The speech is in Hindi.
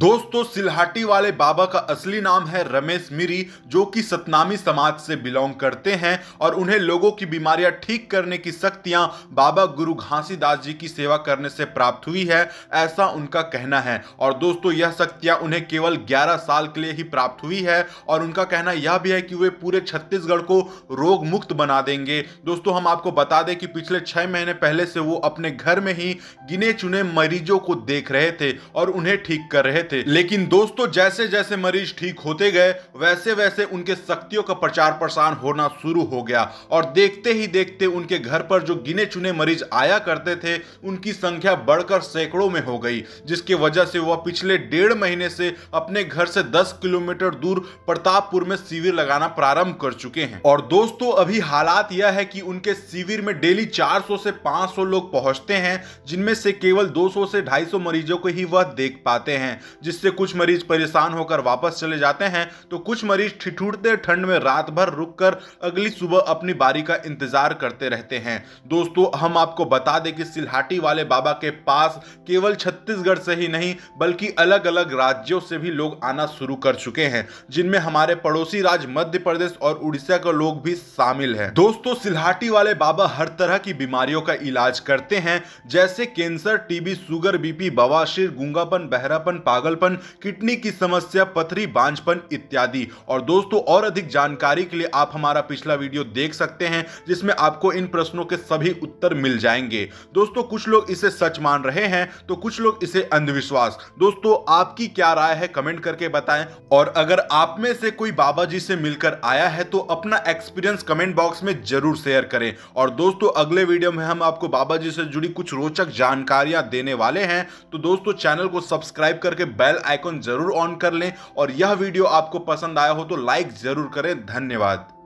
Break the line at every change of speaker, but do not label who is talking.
दोस्तों सिलहाटी वाले बाबा का असली नाम है रमेश मिरी जो कि सतनामी समाज से बिलोंग करते हैं और उन्हें लोगों की बीमारियां ठीक करने की शक्तियां बाबा गुरु घासीदास जी की सेवा करने से प्राप्त हुई है ऐसा उनका कहना है और दोस्तों यह शक्तियां उन्हें केवल 11 साल के लिए ही प्राप्त हुई है और उनका कहना यह भी है कि वे पूरे छत्तीसगढ़ को रोग मुक्त बना देंगे दोस्तों हम आपको बता दें कि पिछले छः महीने पहले से वो अपने घर में ही गिने चुने मरीजों को देख रहे थे और उन्हें ठीक कर रहे थे थे लेकिन दोस्तों जैसे जैसे मरीज ठीक होते गए वैसे वैसे उनके शक्तियों का प्रचार प्रसार होना शुरू हो गया और देखते ही देखते उनके घर पर जो गिने चुने मरीज आया करते थे उनकी संख्या बढ़कर सैकड़ों में हो गई जिसकी वजह से वह पिछले डेढ़ महीने से अपने घर से दस किलोमीटर दूर प्रतापपुर में शिविर लगाना प्रारंभ कर चुके हैं और दोस्तों अभी हालात यह है कि उनके शिविर में डेली 400 से 500 लोग पहुंचते हैं जिनमें से केवल 200 से 250 मरीजों को ही वह देख पाते हैं जिससे कुछ मरीज परेशान होकर वापस चले जाते हैं तो कुछ मरीज ठिठुरते ठंड में रात भर रुककर अगली सुबह अपनी बारी का इंतजार करते रहते हैं दोस्तों हम आपको बता दें कि सिलहाटी वाले बाबा के पास केवल छत्तीसगढ़ से ही नहीं बल्कि अलग अलग राज्यों से भी लोग आना शुरू कर चुके हैं जिनमें हमारे पड़ोसी राज्य मध्य प्रदेश और उड़ीसा के लोग भी शामिल है दोस्तों सिलहाटी वाले बाबा हर तरह की बीमारियों का इलाज करते हैं जैसे कैंसर टीबी शुगर बीपी बवासीर गुंगापन बहरापन पागल पागलपन किडनी की समस्या पथरी बांझपन इत्यादि और दोस्तों और अधिक जानकारी के लिए आप हमारा पिछला वीडियो देख सकते हैं जिसमें आपको इन प्रश्नों के सभी उत्तर मिल जाएंगे दोस्तों कुछ लोग इसे सच मान रहे हैं तो कुछ लोग इसे अंधविश्वास दोस्तों आपकी क्या राय है कमेंट करके बताएं और अगर आप में से कोई बाबा जी से मिलकर आया है तो अपना एक्सपीरियंस कमेंट बॉक्स में जरूर शेयर करें और दोस्तों अगले वीडियो में हम आपको बाबा जी से जुड़ी कुछ रोचक जानकारियां देने वाले हैं तो दोस्तों चैनल को सब्सक्राइब करके बेल आइकॉन जरूर ऑन कर लें और यह वीडियो आपको पसंद आया हो तो लाइक जरूर करें धन्यवाद